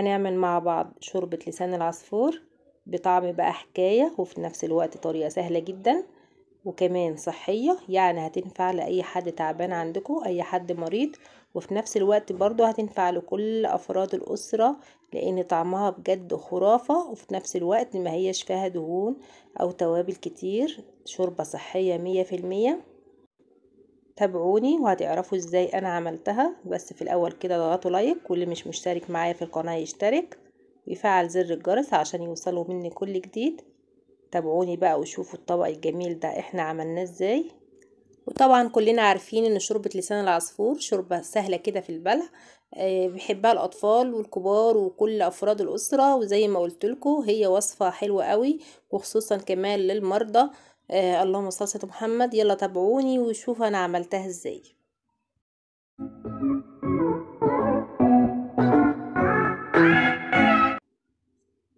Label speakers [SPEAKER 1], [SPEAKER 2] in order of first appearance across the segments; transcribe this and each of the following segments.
[SPEAKER 1] هنعمل مع بعض شوربة لسان العصفور بطعم بقى حكاية وفي نفس الوقت طريقة سهلة جدا وكمان صحية يعني هتنفع لأي حد تعبان عندكم أي حد مريض وفي نفس الوقت برضو هتنفع لكل أفراد الأسرة لأن طعمها بجد خرافة وفي نفس الوقت ما هيش فيها دهون أو توابل كتير شوربة صحية مية في المية تابعوني وهتعرفوا ازاي انا عملتها بس في الاول كده اضغطوا لايك واللي مش مشترك معايا في القناة يشترك ويفعل زر الجرس عشان يوصلوا مني كل جديد تابعوني بقى وشوفوا الطبق الجميل ده احنا عملناه ازاي وطبعا كلنا عارفين ان شوربة لسان العصفور شوربة سهلة كده في البلع آه، بيحبها الاطفال والكبار وكل افراد الاسرة وزي ما قلت هي وصفة حلوة قوي وخصوصا كمان للمرضى آه اللهم صل على محمد يلا تابعوني وشوفوا انا عملتها ازاي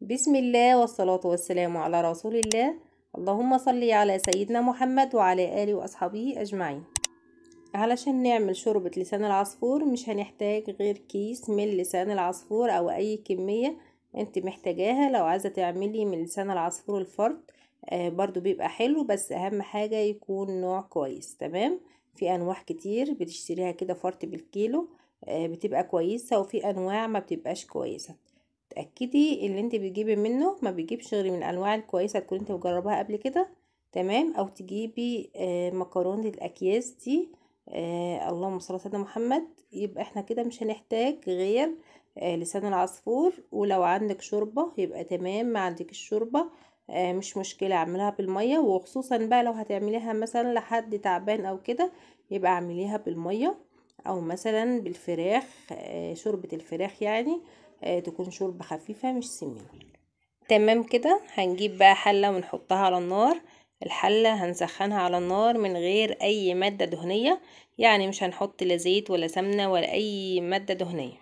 [SPEAKER 1] بسم الله والصلاة والسلام على رسول الله اللهم صل على سيدنا محمد وعلى آله وأصحابه أجمعين علشان نعمل شوربة لسان العصفور مش هنحتاج غير كيس من لسان العصفور أو أي كمية انت محتاجاها لو عايزة تعملي من لسان العصفور الفرد آه، برضو بيبقى حلو بس اهم حاجة يكون نوع كويس تمام في انواع كتير بتشتريها كده فرط بالكيلو آه، بتبقى كويسة وفي انواع ما بتبقاش كويسة تأكدي اللي انت بتجيبي منه ما بيجيبش غير من الانواع الكويسة تكون انت مجربها قبل كده تمام او تجيبي آه، مكرونة الاكياس دي آه اللهم صل على سيدنا محمد يبقى احنا كده مش هنحتاج غير آه لسان العصفور ولو عندك شوربه يبقى تمام ما عندك الشوربه آه، مش مشكلة اعملها بالمية وخصوصا بقى لو هتعمليها مثلا لحد تعبان او كده يبقى اعمليها بالمية او مثلا بالفراخ آه، شوربة الفراخ يعني آه، تكون شوربة خفيفة مش سمينة تمام كده هنجيب بقى حلة ونحطها على النار الحلة هنسخنها على النار من غير اي مادة دهنية يعني مش هنحط لا زيت ولا سمنة ولا اي مادة دهنية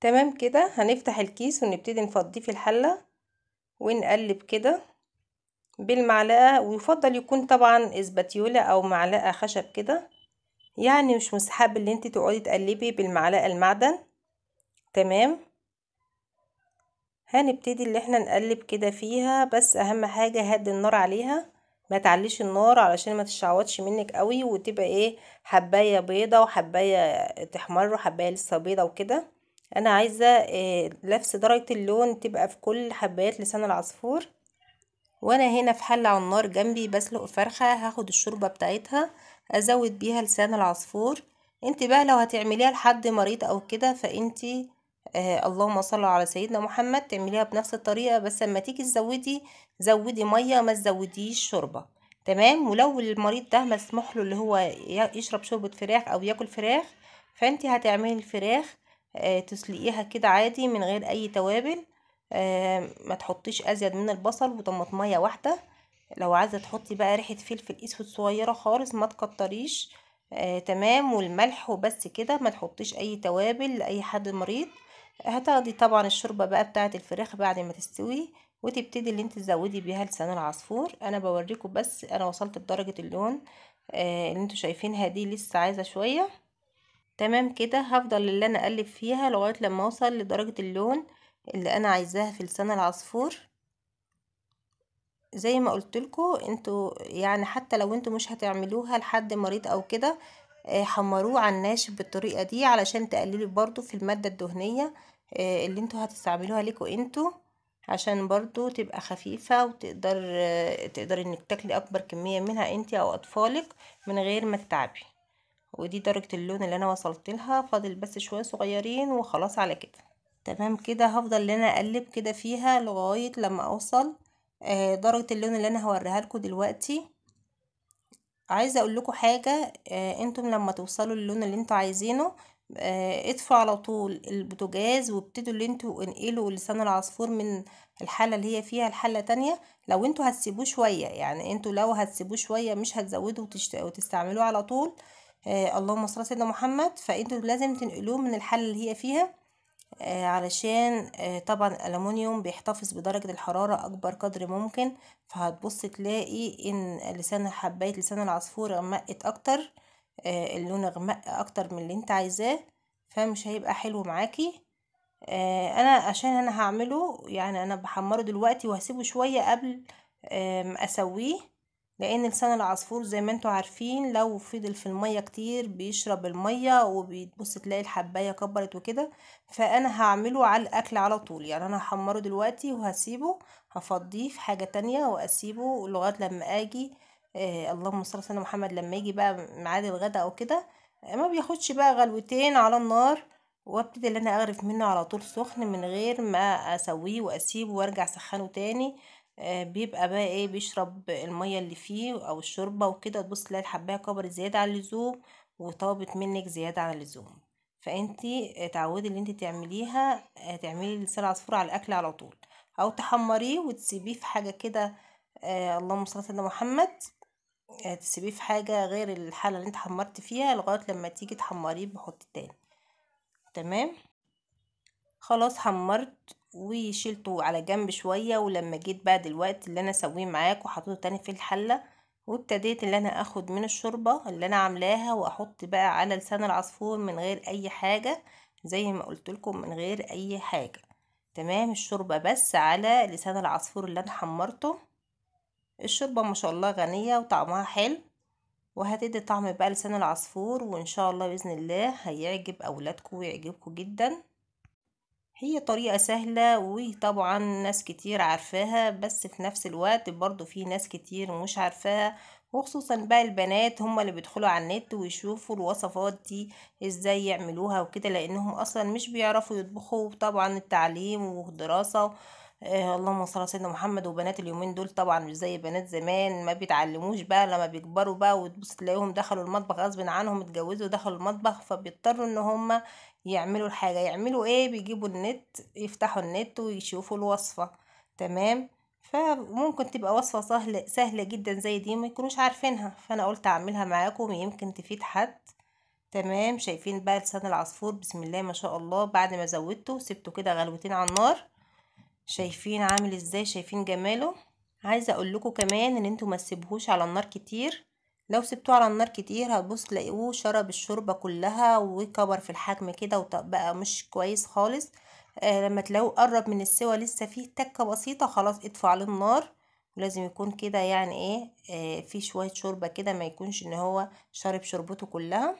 [SPEAKER 1] تمام كده هنفتح الكيس ونبتدي نفضيه في الحلة ونقلب كده بالمعلقة ويفضل يكون طبعا اسباتيولا او معلقة خشب كده يعني مش مستحب اللي انت تقعدي تقلبي بالمعلقة المعدن تمام هنبتدي اللي احنا نقلب كده فيها بس اهم حاجة هدي النار عليها ما تعليش النار علشان ما تشعوضش منك قوي وتبقى ايه حباية بيضة وحباية تحمر وحباية لسه بيضة وكده انا عايزة نفس آه، درجة اللون تبقى في كل حبايات لسان العصفور وانا هنا في حل على النار جنبي بسلق فرخة هاخد الشوربة بتاعتها ازود بيها لسان العصفور انت بقى لو هتعمليها لحد مريض او كده فانت آه اللهم صل على سيدنا محمد تعمليها بنفس الطريقه بس اما تيجي تزودي زودي ميه ما تزوديش شوربه تمام ولو المريض ده مسموح له اللي هو يشرب شوربه فراخ او ياكل فراخ فانت هتعملي الفراخ آه، تسلقيها كده عادي من غير اي توابل آه، ما تحطيش ازيد من البصل وطماطميه واحده لو عايزه تحطي بقى ريحه فلفل اسود صغيره خالص ما تكتريش آه، تمام والملح وبس كده ما تحطيش اي توابل لاي حد مريض هتاخدي طبعا الشوربه بقى بتاعه الفراخ بعد ما تستوي وتبتدي اللي انت تزودي بيها لسان العصفور انا بوريكم بس انا وصلت لدرجه اللون اللي انتوا شايفينها دي لسه عايزه شويه تمام كده هفضل اللي انا اقلب فيها لغاية لما اوصل لدرجة اللون اللي انا عايزاها في لسان العصفور زي ما لكم انتوا يعني حتى لو انتوا مش هتعملوها لحد مريض او كده آه، حمروه على الناشف بالطريقة دي علشان تقللي برضو في المادة الدهنية آه، اللي انتوا هتستعملوها لكم انتوا عشان برضو تبقى خفيفة وتقدر آه، تقدر انك تاكلي اكبر كمية منها انت او اطفالك من غير ما تتعبي ودي درجة اللون اللي انا وصلت لها فاضل بس شوية صغيرين وخلاص على كده تمام كده هفضل انا اقلب كده فيها لغاية لما اوصل آه، درجة اللون اللي انا هوريها لكم دلوقتي عايزة اقول لكم حاجة آه، انتم لما توصلوا اللون اللي انتوا عايزينه آه على طول البوتجاز وابتدوا اللي انتوا انقلوا لسان العصفور من الحاله اللي هي فيها الحاله تانية لو انتوا هتسيبوه شويه يعني انتوا لو هتسيبوه شويه مش هتزودوا وتشت... وتستعملوه على طول آه، اللهم صل على سيدنا محمد فانتوا لازم تنقلوه من الحاله اللي هي فيها آه علشان آه طبعا الالومنيوم بيحتفظ بدرجه الحراره اكبر قدر ممكن فهتبص تلاقي ان لسان حبايه لسان العصفور غمقت اكتر آه اللون غمق اكتر من اللي انت عايزاه فمش هيبقى حلو معاكي آه انا عشان انا هعمله يعني انا بحمره دلوقتي وهسيبه شويه قبل آه اسويه لان لسان العصفور زي ما انتوا عارفين لو فضل في الميه كتير بيشرب الميه وبتبص تلاقي الحبايه كبرت وكده فانا هعمله على الاكل على طول يعني انا هحمره دلوقتي وهسيبه هفضيه في حاجه تانية واسيبه لغايه لما اجي آه اللهم صل على سيدنا محمد لما يجي بقى ميعاد الغداء او كده ما بياخدش بقى غلوتين على النار وابتدي ان انا اغرف منه على طول سخن من غير ما اسويه واسيبه وارجع سخنه تاني آه، بيبقى بقى ايه بيشرب المية اللي فيه او الشوربة وكده تبص تلاقي الحباية كبر زيادة عن اللزوم وطابت منك زيادة عن اللزوم فانتي تعودي اللي انتي تعمليها آه، تعملي لسان عصفور على الاكل على طول او تحمريه وتسيبيه في حاجة كده آه اللهم صل على محمد آه تسيبيه في حاجة غير الحالة اللي انت حمرت فيها لغاية لما تيجي تحمريه بحط تاني تمام خلاص حمرت وشيلته على جنب شوية ولما جيت بقى دلوقتي اللي انا سويه معاك وحطيته تاني في الحلة وابتديت اللي انا اخد من الشوربة اللي انا عاملاها واحط بقى على لسان العصفور من غير اي حاجة زي ما قلتلكم من غير اي حاجة تمام الشوربة بس على لسان العصفور اللي انا حمرته الشوربة ما شاء الله غنية وطعمها حلو وهتدي طعم بقى لسان العصفور وان شاء الله باذن الله هيعجب اولادكم ويعجبكم جدا هي طريقة سهلة وطبعا ناس كتير عارفاها بس في نفس الوقت برضو في ناس كتير مش عارفاها وخصوصا بقى البنات هما اللي بيدخلوا على النت ويشوفوا الوصفات دي ازاي يعملوها وكده لانهم اصلا مش بيعرفوا يطبخوا طبعا التعليم والدراسة آه اللهم صل على سيدنا محمد وبنات اليومين دول طبعا مش زي بنات زمان ما بيتعلموش بقى لما بيكبروا بقى وتبص تلاقيهم دخلوا المطبخ غصب عنهم اتجوزوا ودخلوا المطبخ فبيضطروا ان هم يعملوا الحاجة يعملوا ايه بيجيبوا النت يفتحوا النت ويشوفوا الوصفة تمام فممكن تبقى وصفة سهلة, سهلة جدا زي دي ما يكونوش عارفينها فانا قلت اعملها معاكم يمكن تفيد حد تمام شايفين بقى لسان العصفور بسم الله ما شاء الله بعد ما زودته سبته كده غلوتين على النار شايفين عامل ازاي شايفين جماله عايزه اقول لكم كمان ان انتوا ما تسيبوهوش على النار كتير لو سبتوه على النار كتير هتبص تلاقوه شرب الشوربة كلها وكبر في الحجم كده وبقى مش كويس خالص آه لما تلاقوه قرب من السوا لسه فيه تكة بسيطة خلاص ادفع عليه النار ولازم يكون كده يعني ايه آه في شوية شوربة كده ما يكونش ان هو شارب شوربته كلها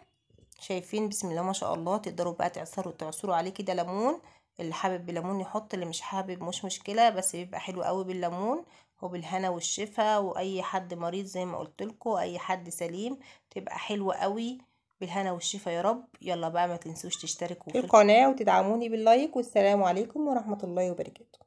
[SPEAKER 1] شايفين بسم الله ما شاء الله تقدروا بقى تعصروا تعصروا عليه كده ليمون اللي حابب بليمون يحط اللي مش حابب مش مشكلة بس بيبقى حلو قوي بالليمون وبالهنا والشفا واي حد مريض زي ما قلت لكم اي حد سليم تبقى حلوه قوي بالهنا والشفا يا رب يلا بقى ما تنسوش تشتركوا في القناه وتدعموني باللايك والسلام عليكم ورحمه الله وبركاته